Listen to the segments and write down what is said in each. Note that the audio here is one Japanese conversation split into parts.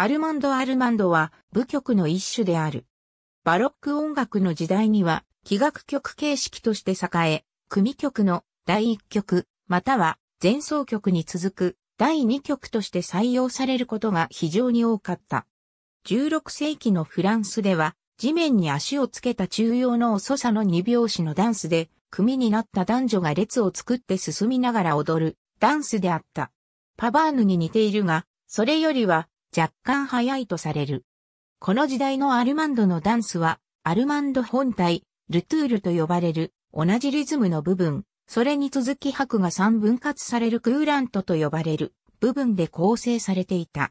アルマンド・アルマンドは舞曲の一種である。バロック音楽の時代には、器楽曲形式として栄え、組曲の第1曲、または前奏曲に続く第2曲として採用されることが非常に多かった。16世紀のフランスでは、地面に足をつけた中央の遅さの二拍子のダンスで、組になった男女が列を作って進みながら踊るダンスであった。パバーヌに似ているが、それよりは若干早いとされる。この時代のアルマンドのダンスは、アルマンド本体、ルトゥールと呼ばれる、同じリズムの部分、それに続き白が三分割されるクーラントと呼ばれる部分で構成されていた。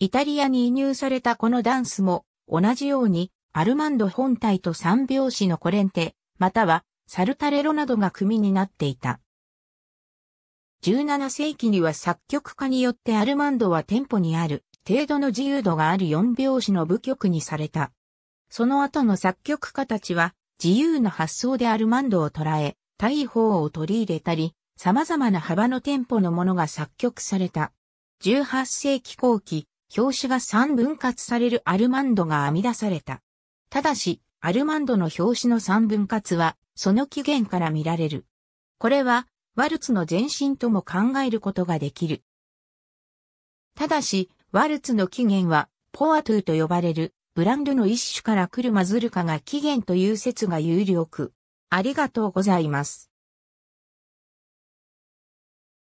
イタリアに移入されたこのダンスも、同じように、アルマンド本体と三拍子のコレンテ、または、サルタレロなどが組になっていた。17世紀には作曲家によってアルマンドは店舗にある程度の自由度がある四拍子の部曲にされた。その後の作曲家たちは、自由な発想でアルマンドを捉え、大砲を取り入れたり、様々な幅のテンポのものが作曲された。18世紀後期、表紙が3分割されるアルマンドが編み出された。ただし、アルマンドの表紙の3分割は、その起源から見られる。これは、ワルツの前身とも考えることができる。ただし、ワルツの起源は、ポアトゥと呼ばれる、ブランドの一種から来るマズルカが起源という説が有力。ありがとうございます。